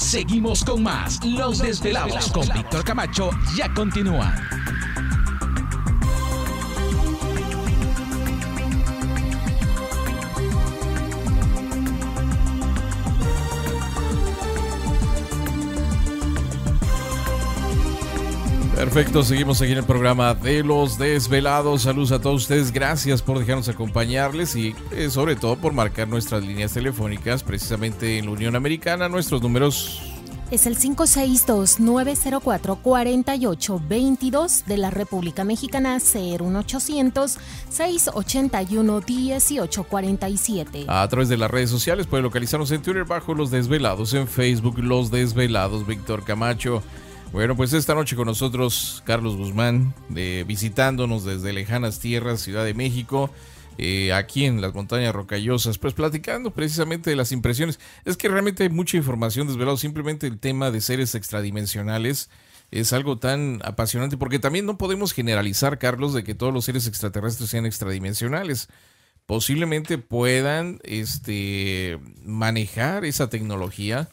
Seguimos con más. Los desvelados con Víctor Camacho ya continúan. Perfecto, seguimos aquí en el programa de los desvelados. Saludos a todos ustedes, gracias por dejarnos acompañarles y eh, sobre todo por marcar nuestras líneas telefónicas precisamente en la Unión Americana, nuestros números... Es el 562-904-4822 de la República Mexicana, CR1800-681-1847. A través de las redes sociales puede localizarnos en Twitter bajo Los Desvelados, en Facebook Los Desvelados, Víctor Camacho. Bueno, pues esta noche con nosotros Carlos Guzmán, de, eh, visitándonos desde lejanas tierras, Ciudad de México, eh, aquí en las montañas rocallosas, pues platicando precisamente de las impresiones. Es que realmente hay mucha información desvelada, simplemente el tema de seres extradimensionales es algo tan apasionante, porque también no podemos generalizar, Carlos, de que todos los seres extraterrestres sean extradimensionales. Posiblemente puedan este, manejar esa tecnología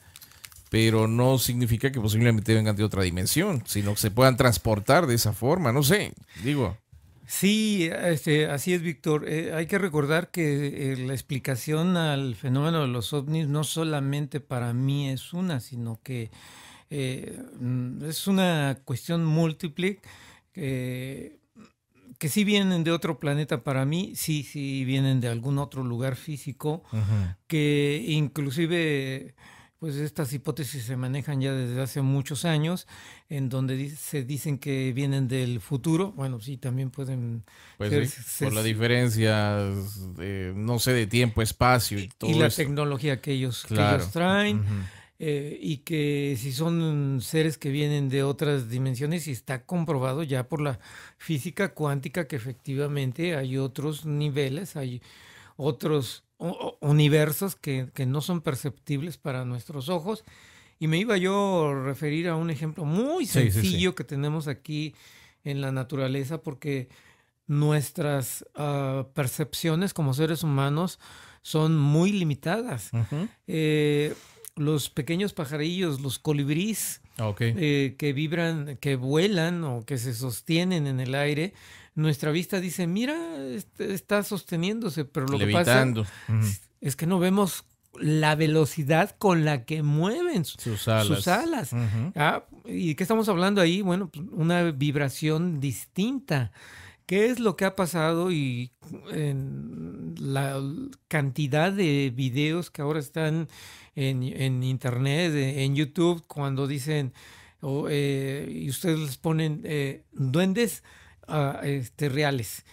pero no significa que posiblemente vengan de otra dimensión, sino que se puedan transportar de esa forma, no sé, digo. Sí, este, así es, Víctor. Eh, hay que recordar que eh, la explicación al fenómeno de los ovnis no solamente para mí es una, sino que eh, es una cuestión múltiple que que sí vienen de otro planeta para mí, sí, sí vienen de algún otro lugar físico, que inclusive pues estas hipótesis se manejan ya desde hace muchos años, en donde se dicen que vienen del futuro. Bueno, sí, también pueden pues ser, por la diferencia, no sé, de tiempo, espacio y, todo. eso. Y la tecnología que ellos, traen. Eh, y que si son seres que vienen de otras dimensiones y está comprobado ya por la física cuántica que efectivamente hay otros niveles, hay otros universos que, no son perceptibles para nuestros ojos. Y me iba yo a referir a un ejemplo muy sencillo que tenemos aquí en la naturaleza, porque nuestras ah, percepciones como seres humanos son muy limitadas. Eh, los pequeños pajarillos, los colibríes, eh, que vibran, que vuelan o que se sostienen en el aire, nuestra vista dice, mira, este, está sosteniéndose, pero lo que pasa es que no vemos la velocidad con la que mueven sus alas. Ah, ¿Y qué estamos hablando ahí? Bueno, pues, una vibración distinta. ¿Qué es lo que ha pasado y en la cantidad de videos que ahora están en, internet, eh, en YouTube, cuando dicen, eh, y ustedes les ponen eh, duendes? este, reales.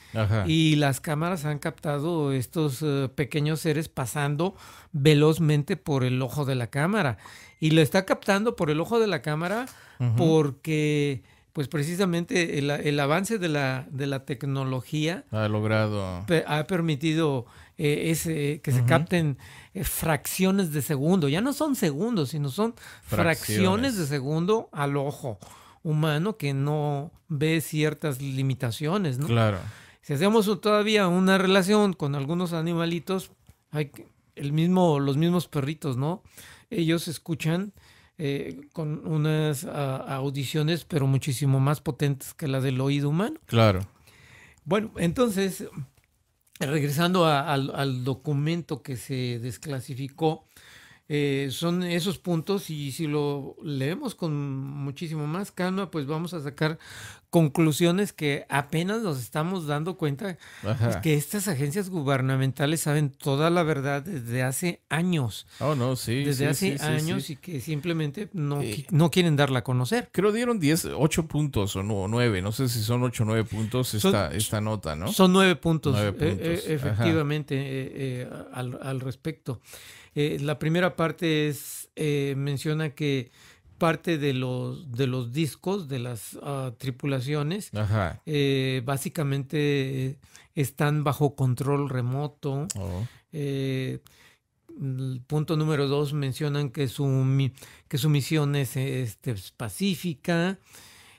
Y las cámaras han captado estos eh, pequeños seres pasando velozmente por el ojo de la cámara. Y lo está captando por el ojo de la cámara porque pues precisamente el, avance de la, de la tecnología ha logrado ha permitido eh, ese, que se capten eh, fracciones de segundo ya no son segundos sino son fracciones de segundo al ojo humano que no ve ciertas limitaciones, ¿no? Claro. Si hacemos todavía una relación con algunos animalitos, el mismo, los mismos perritos, ¿no? Ellos escuchan eh, con unas audiciones, pero muchísimo más potentes que las del oído humano. Claro. Bueno, entonces, regresando al documento que se desclasificó, eh, son esos puntos y si lo leemos con muchísimo más calma, pues vamos a sacar conclusiones que apenas nos estamos dando cuenta es que estas agencias gubernamentales saben toda la verdad desde hace años. Oh, no, sí. Desde hace años y que simplemente no, eh, no quieren darla a conocer. Creo dieron 10, 8 puntos o 9, no sé si son 8 o 9 puntos esta, esta nota, ¿no? Son 9 puntos, eh, eh, efectivamente, al, al, respecto. la primera parte es, menciona que parte de los, de los discos de las ah, tripulaciones. Eh, básicamente eh, están bajo control remoto. Oh. Eh, el punto número dos mencionan que su, que su misión es este, pacífica.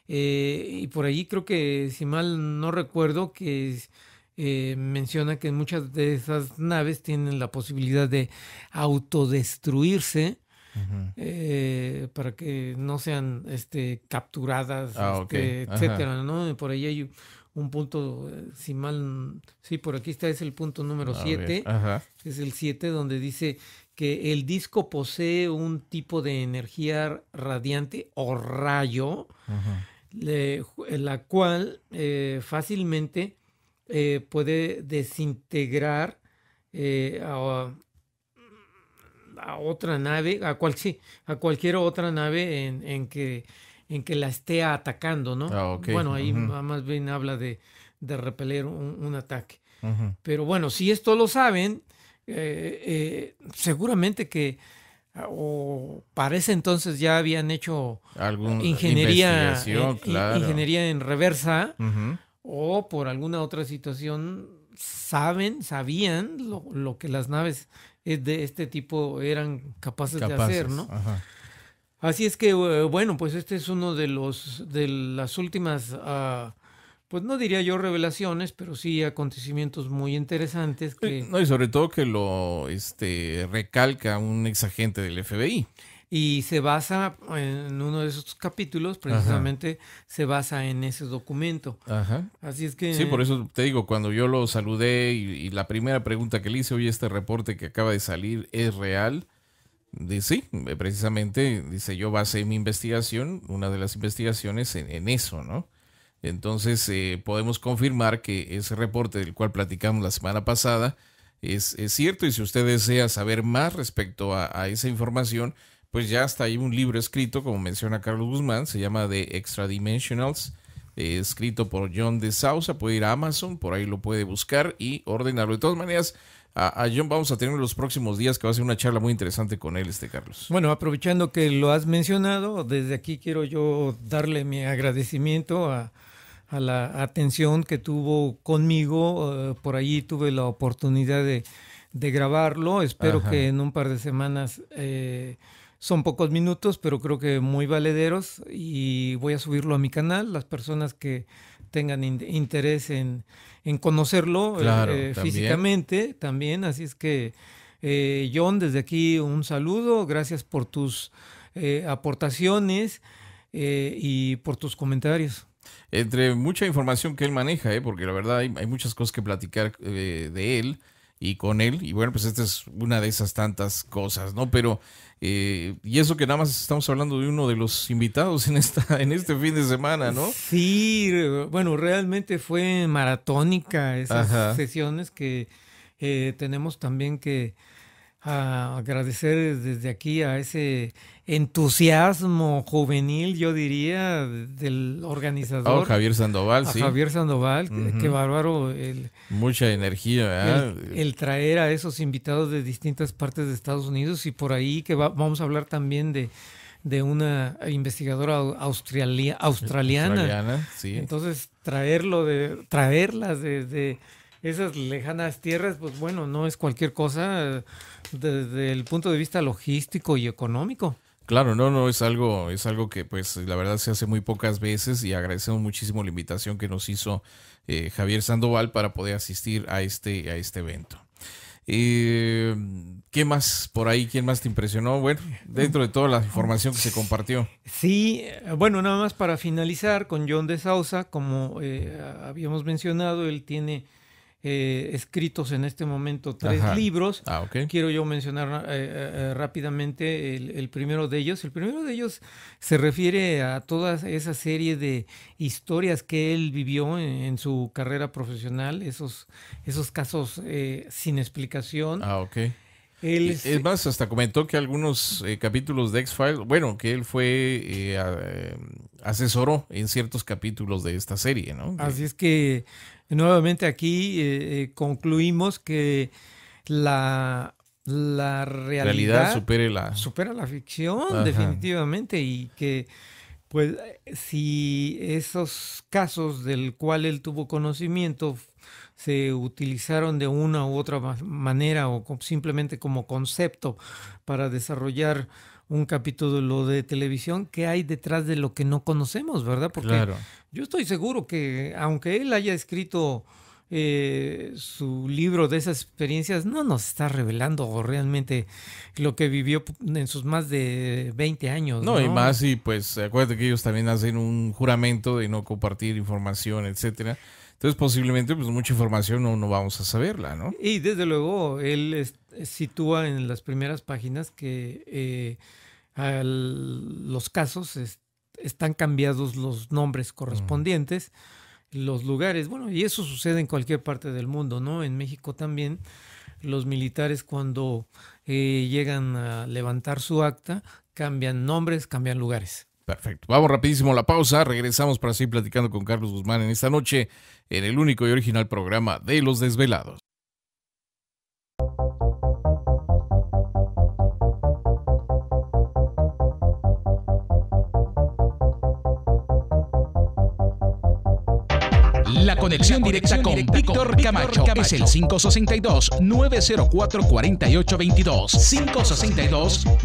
y por allí creo que, si mal no recuerdo, que menciona que muchas de esas naves tienen la posibilidad de autodestruirse eh, para que no sean este, capturadas, ah, este, etcétera, ¿no? Por ahí hay un punto, eh, si mal, sí, por aquí está, es el punto número 7, es el 7 donde dice que el disco posee un tipo de energía radiante o rayo, la cual eh, fácilmente puede desintegrar a, a otra nave, a, cual, sí, a cualquier otra nave en, en, que, en que la esté atacando, ¿no? Ah, bueno, ahí más bien habla de, repeler un, ataque. Pero bueno, si esto lo saben, eh, eh, seguramente que ah, o parece entonces ya habían hecho ingeniería, ingeniería en reversa o por alguna otra situación saben, sabían lo, lo, que las naves de este tipo eran capaces, de hacer, ¿no? Así es que, eh, bueno, pues este es uno de los de las últimas, ah, pues no diría yo revelaciones, pero sí acontecimientos muy interesantes. No, y sobre todo que lo este, recalca un ex agente del FBI y se basa en uno de esos capítulos, precisamente se basa en ese documento. Ajá. Así es que... Sí, por eso te digo, cuando yo lo saludé y, la primera pregunta que le hice, hoy este reporte que acaba de salir es real. Dice, sí, precisamente, dice, yo basé mi investigación, una de las investigaciones, en, eso, ¿no? Entonces, eh, podemos confirmar que ese reporte del cual platicamos la semana pasada es, cierto y si usted desea saber más respecto a esa información, pues ya está ahí un libro escrito, como menciona Carlos Guzmán, se llama The Extra Dimensionals, eh, escrito por John de Sousa, puede ir a Amazon, por ahí lo puede buscar y ordenarlo. De todas maneras, a, John vamos a tener los próximos días que va a ser una charla muy interesante con él, este Carlos. Bueno, aprovechando que lo has mencionado, desde aquí quiero yo darle mi agradecimiento a, la atención que tuvo conmigo. Eh, por ahí tuve la oportunidad de, grabarlo. Espero que en un par de semanas eh, son pocos minutos, pero creo que muy valederos y voy a subirlo a mi canal. Las personas que tengan interés en, conocerlo eh, eh, físicamente también. Así es que, eh, John, desde aquí un saludo. Gracias por tus aportaciones y por tus comentarios entre mucha información que él maneja, porque la verdad hay, muchas cosas que platicar de él y con él. Y bueno, pues esta es una de esas tantas cosas, ¿no? Pero, eh, y eso que nada más estamos hablando de uno de los invitados en, esta, en este fin de semana, ¿no? Sí, bueno, realmente fue maratónica esas sesiones que eh, tenemos también que agradecer desde aquí a ese entusiasmo juvenil, yo diría, del organizador. Oh, Javier Sandoval, a Javier Sandoval, qué bárbaro. El, Mucha energía, el, el, traer a esos invitados de distintas partes de Estados Unidos y por ahí que vamos a hablar también de, de una investigadora australiana. australiana sí. Entonces, traerlo de, traerlas desde esas lejanas tierras, pues bueno, no es cualquier cosa eh, desde el punto de vista logístico y económico. Claro, no, no, es algo, es algo que pues la verdad se hace muy pocas veces y agradecemos muchísimo la invitación que nos hizo eh, Javier Sandoval para poder asistir a este, a este evento. Eh, ¿Qué más por ahí? ¿Quién más te impresionó? Bueno, dentro de toda la información que se compartió. Sí, bueno, nada más para finalizar con John de Sousa, como habíamos mencionado, él tiene eh, escritos en este momento tres libros. Ah, Quiero yo mencionar eh, eh, rápidamente el, primero de ellos. El primero de ellos se refiere a toda esa serie de historias que él vivió en, su carrera profesional, esos, esos casos sin explicación. Ah, es más, hasta comentó que algunos capítulos de X-Files, bueno, que él fue, asesoró en ciertos capítulos de esta serie, ¿no? Así es que Nuevamente aquí eh, eh, concluimos que la, la realidad, la... supera la ficción definitivamente y que pues si esos casos del cual él tuvo conocimiento se utilizaron de una u otra manera o simplemente como concepto para desarrollar un capítulo de televisión, que hay detrás de lo que no conocemos, ¿verdad? Porque yo estoy seguro que aunque él haya escrito eh, su libro de esas experiencias, no nos está revelando realmente lo que vivió en sus más de 20 años. No, y más, y pues acuérdate que ellos también hacen un juramento de no compartir información, etcétera. Entonces, posiblemente, pues mucha información no, no vamos a saberla, ¿no? Y desde luego, él... Eh, sitúa en las primeras páginas que eh, los casos están cambiados los nombres correspondientes, los lugares. Bueno, y eso sucede en cualquier parte del mundo, ¿no? En México también los militares cuando eh, llegan a levantar su acta cambian nombres, cambian lugares. Perfecto. Vamos rapidísimo a la pausa. Regresamos para seguir platicando con Carlos Guzmán en esta noche en el único y original programa de Los Desvelados. conexión directa con Víctor Camacho. Es el 562-904-4822.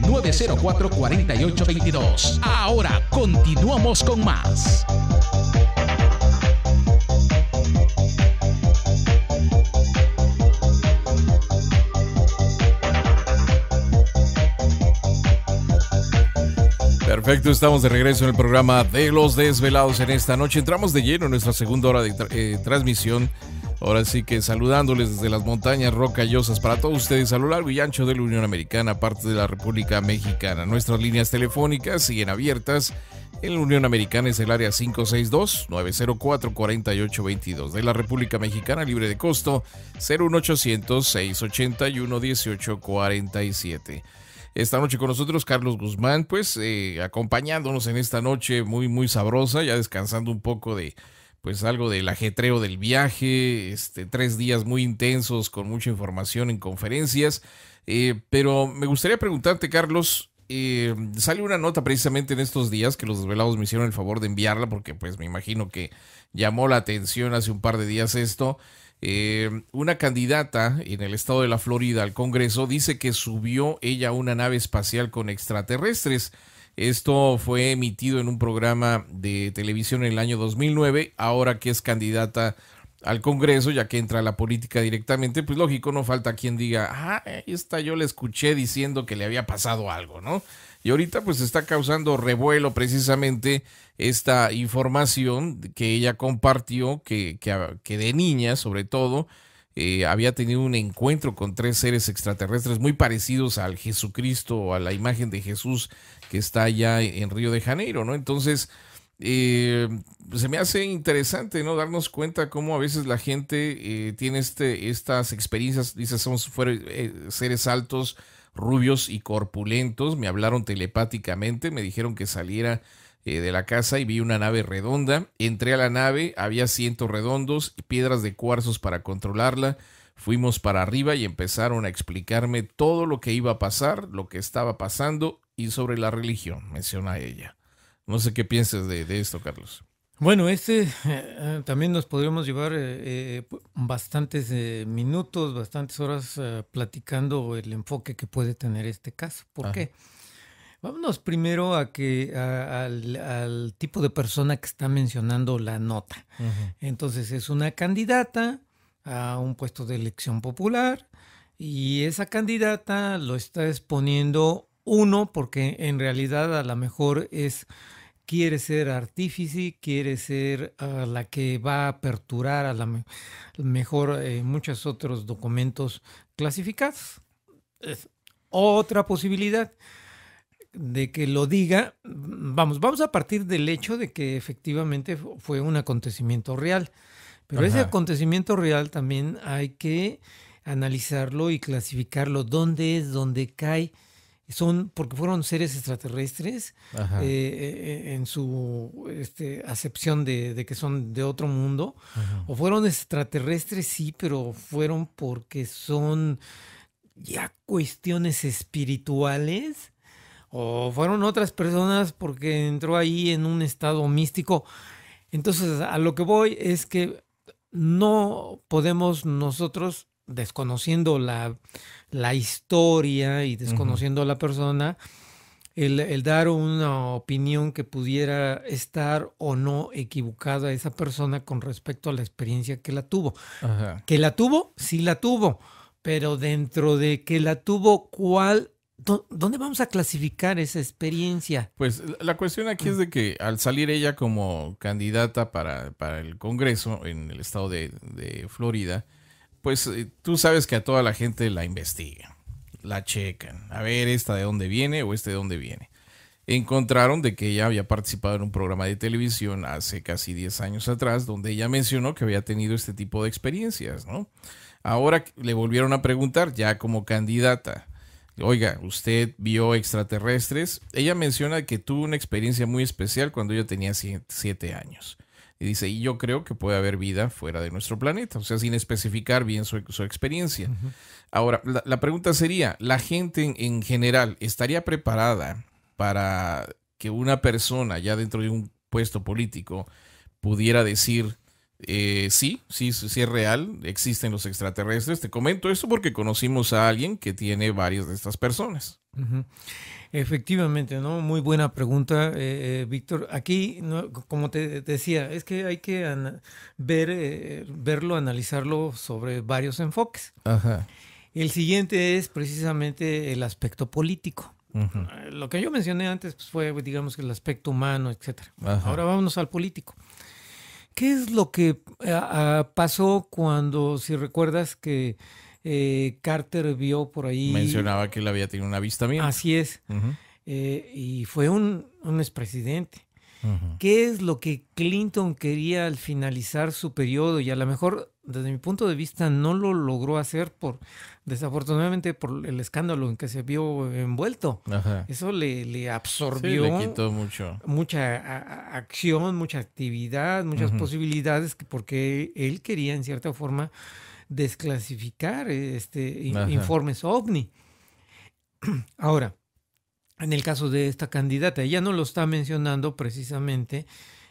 562-904-4822. Ahora continuamos con más. Perfecto, estamos de regreso en el programa de Los Desvelados en esta noche. Entramos de lleno en nuestra segunda hora de eh, transmisión. Ahora sí que saludándoles desde las montañas rocallosas para todos ustedes a lo largo y ancho de la Unión Americana, parte de la República Mexicana. Nuestras líneas telefónicas siguen abiertas. En la Unión Americana es el área 562-904-4822. De la República Mexicana, libre de costo, 01800-681-1847 esta noche con nosotros, Carlos Guzmán, pues eh, acompañándonos en esta noche muy, muy sabrosa, ya descansando un poco de, pues algo del ajetreo del viaje, este, tres días muy intensos con mucha información en conferencias. Eh, pero me gustaría preguntarte, Carlos, eh, sale una nota precisamente en estos días que los desvelados me hicieron el favor de enviarla porque pues me imagino que llamó la atención hace un par de días esto. Eh, una candidata en el estado de la Florida al Congreso dice que subió ella una nave espacial con extraterrestres. Esto fue emitido en un programa de televisión en el año 2009, ahora que es candidata al Congreso, ya que entra a la política directamente, pues lógico, no falta quien diga, ah, esta yo le escuché diciendo que le había pasado algo, ¿no? Y ahorita pues está causando revuelo precisamente esta información que ella compartió, que, que, de niña sobre todo eh, había tenido un encuentro con tres seres extraterrestres muy parecidos al Jesucristo o a la imagen de Jesús que está allá en Río de Janeiro, ¿no? Entonces... Eh, se me hace interesante, ¿no? Darnos cuenta cómo a veces la gente eh, tiene este, estas experiencias, dice, somos seres altos, rubios y corpulentos, me hablaron telepáticamente, me dijeron que saliera eh, de la casa y vi una nave redonda. Entré a la nave, había cientos redondos y piedras de cuarzos para controlarla. Fuimos para arriba y empezaron a explicarme todo lo que iba a pasar, lo que estaba pasando y sobre la religión, menciona ella. No sé qué piensas de esto, Carlos. Bueno, este eh, eh, también nos podríamos llevar eh, bastantes minutos, bastantes horas platicando el enfoque que puede tener este caso. ¿Por qué? Vámonos primero a que al, tipo de persona que está mencionando la nota. Entonces es una candidata a un puesto de elección popular y esa candidata lo está exponiendo uno porque en realidad a lo mejor es quiere ser artífice, quiere ser ah, la que va a aperturar a la mejor eh, muchos otros documentos clasificados. Es otra posibilidad de que lo diga, vamos, vamos a partir del hecho de que efectivamente fue un acontecimiento real, pero ese acontecimiento real también hay que analizarlo y clasificarlo, dónde es ¿Dónde cae son porque fueron seres extraterrestres eh, eh, en su este, acepción de, que son de otro mundo, o fueron extraterrestres, sí, pero fueron porque son ya cuestiones espirituales, o fueron otras personas porque entró ahí en un estado místico. Entonces, a lo que voy es que no podemos nosotros desconociendo la, historia y desconociendo a la persona, el, dar una opinión que pudiera estar o no equivocada a esa persona con respecto a la experiencia que la tuvo. Que la tuvo, sí la tuvo, pero dentro de que la tuvo, ¿cuál? ¿Dónde vamos a clasificar esa experiencia? Pues la cuestión aquí es mm. de que al salir ella como candidata para, el Congreso en el estado de Florida, pues eh, tú sabes que a toda la gente la investigan, la checan, a ver esta de dónde viene o este de dónde viene. Encontraron de que ella había participado en un programa de televisión hace casi 10 años atrás, donde ella mencionó que había tenido este tipo de experiencias, ¿no? Ahora le volvieron a preguntar, ya como candidata, oiga, usted vio extraterrestres. Ella menciona que tuvo una experiencia muy especial cuando ella tenía 7 años. Y dice, y yo creo que puede haber vida fuera de nuestro planeta, o sea, sin especificar bien su, experiencia. Ahora, la, pregunta sería, ¿la gente en, general estaría preparada para que una persona ya dentro de un puesto político pudiera decir, eh, sí, sí, sí es real, existen los extraterrestres? Te comento esto porque conocimos a alguien que tiene varias de estas personas. Efectivamente, ¿no? Muy buena pregunta, eh, eh, Víctor. Aquí, como te decía, es que hay que ver, eh, verlo, analizarlo sobre varios enfoques. El siguiente es precisamente el aspecto político. Ah, lo que yo mencioné antes pues, fue, digamos, el aspecto humano, etc. Ahora vámonos al político. ¿Qué es lo que ah, pasó cuando, si recuerdas que eh, Carter vio por ahí. Mencionaba que él había tenido una vista mía Así es. Eh, y fue un, expresidente. ¿Qué es lo que Clinton quería al finalizar su periodo? Y a lo mejor, desde mi punto de vista, no lo logró hacer por, desafortunadamente, por el escándalo en que se vio envuelto. Eso le, absorbió. le quitó mucho. Mucha acción, mucha actividad, muchas posibilidades, porque él quería, en cierta forma, desclasificar este, informes ovni. Ahora, en el caso de esta candidata, ella no lo está mencionando precisamente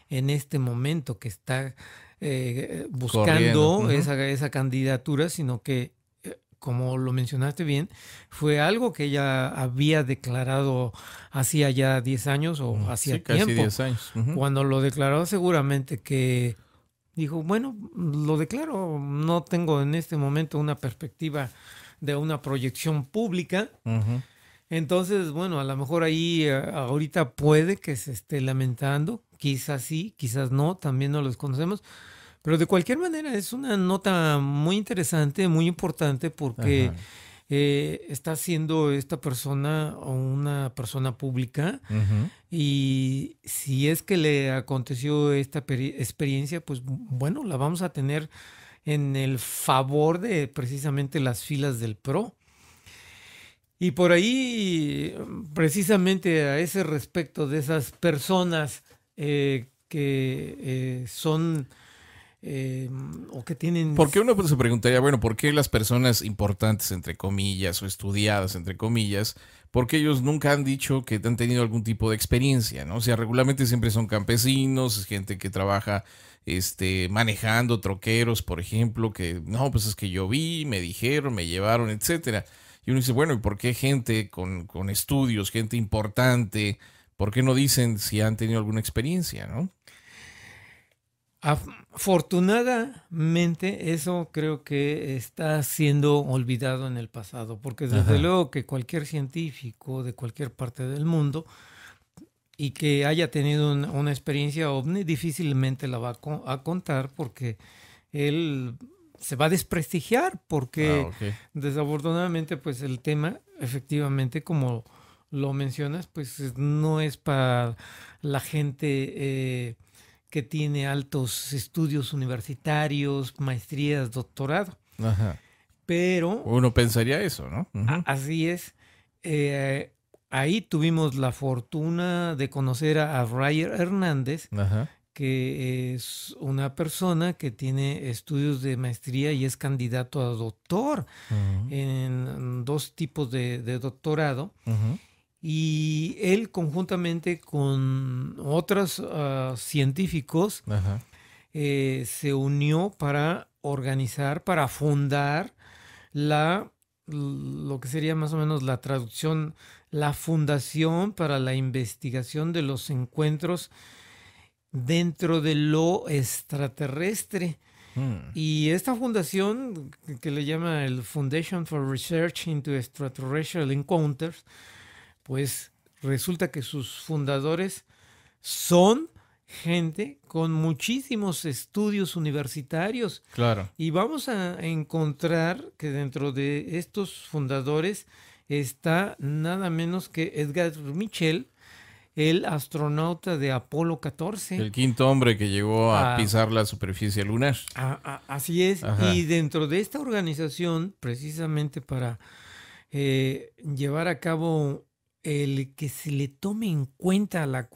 en este momento que está eh, buscando esa, esa, candidatura, sino que, eh, como lo mencionaste bien, fue algo que ella había declarado hacía ya 10 años o mm, hacía tiempo. años. Cuando lo declaró seguramente que Dijo, bueno, lo declaro, no tengo en este momento una perspectiva de una proyección pública. Entonces, bueno, a lo mejor ahí eh, ahorita puede que se esté lamentando, quizás sí, quizás no, también no los conocemos, pero de cualquier manera es una nota muy interesante, muy importante porque... Eh, está siendo esta persona o una persona pública y si es que le aconteció esta experiencia, pues bueno, la vamos a tener en el favor de precisamente las filas del PRO. Y por ahí, precisamente a ese respecto de esas personas eh, que eh, son Em, o que tienen... Porque uno pues, se preguntaría, bueno, ¿por qué las personas importantes, entre comillas, o estudiadas, entre comillas, porque ellos nunca han dicho que han tenido algún tipo de experiencia, ¿no? O sea, regularmente siempre son campesinos, gente que trabaja este, manejando troqueros, por ejemplo, que no, pues es que yo vi, me dijeron, me llevaron, etcétera. Y uno dice, bueno, ¿y por qué gente con, con estudios, gente importante, por qué no dicen si han tenido alguna experiencia, ¿no? Afortunadamente eso creo que está siendo olvidado en el pasado, porque desde luego que cualquier científico de cualquier parte del mundo y que haya tenido una, experiencia ovni difícilmente la va a, contar porque él se va a desprestigiar porque ah, desafortunadamente pues el tema efectivamente como lo mencionas pues no es para la gente... Eh, que tiene altos estudios universitarios, maestrías, doctorado. Ajá. Pero... Uno pensaría eso, ¿no? Así es. Eh, ahí tuvimos la fortuna de conocer a, Rayer Hernández, que es una persona que tiene estudios de maestría y es candidato a doctor en dos tipos de, doctorado. Ajá y él conjuntamente con otros ah, científicos eh, se unió para organizar, para fundar la lo que sería más o menos la traducción, la fundación para la investigación de los encuentros dentro de lo extraterrestre. Hmm. Y esta fundación que le llama el Foundation for Research into Extraterrestrial Encounters, pues resulta que sus fundadores son gente con muchísimos estudios universitarios. Claro. Y vamos a encontrar que dentro de estos fundadores está nada menos que Edgar Mitchell, el astronauta de Apolo 14. El quinto hombre que llegó a, ah. pisar la superficie lunar. así es. Y dentro de esta organización, precisamente para eh, llevar a cabo el que se le tome en cuenta la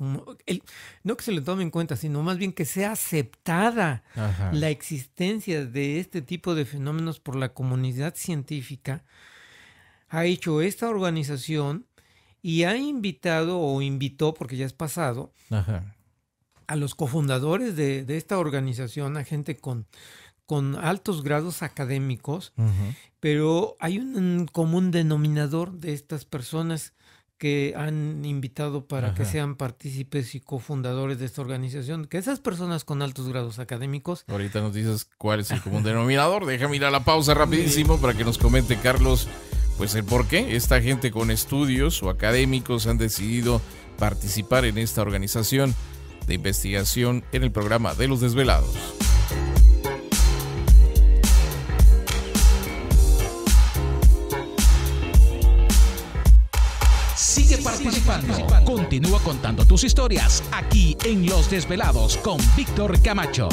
no que se le tome en cuenta, sino más bien que sea aceptada la existencia de este tipo de fenómenos por la comunidad científica, ha hecho esta organización y ha invitado o invitó, porque ya es pasado, a los cofundadores de, esta organización, a gente con, con altos grados académicos, pero hay un común denominador de estas personas que han invitado para que sean partícipes y cofundadores de esta organización, que esas personas con altos grados académicos. Ahorita nos dices cuál es el común denominador. Déjame ir a la pausa rapidísimo para que nos comente Carlos, pues el por qué esta gente con estudios o académicos han decidido participar en esta organización de investigación en el programa de los desvelados. Continúa contando tus historias aquí en Los Desvelados con Víctor Camacho.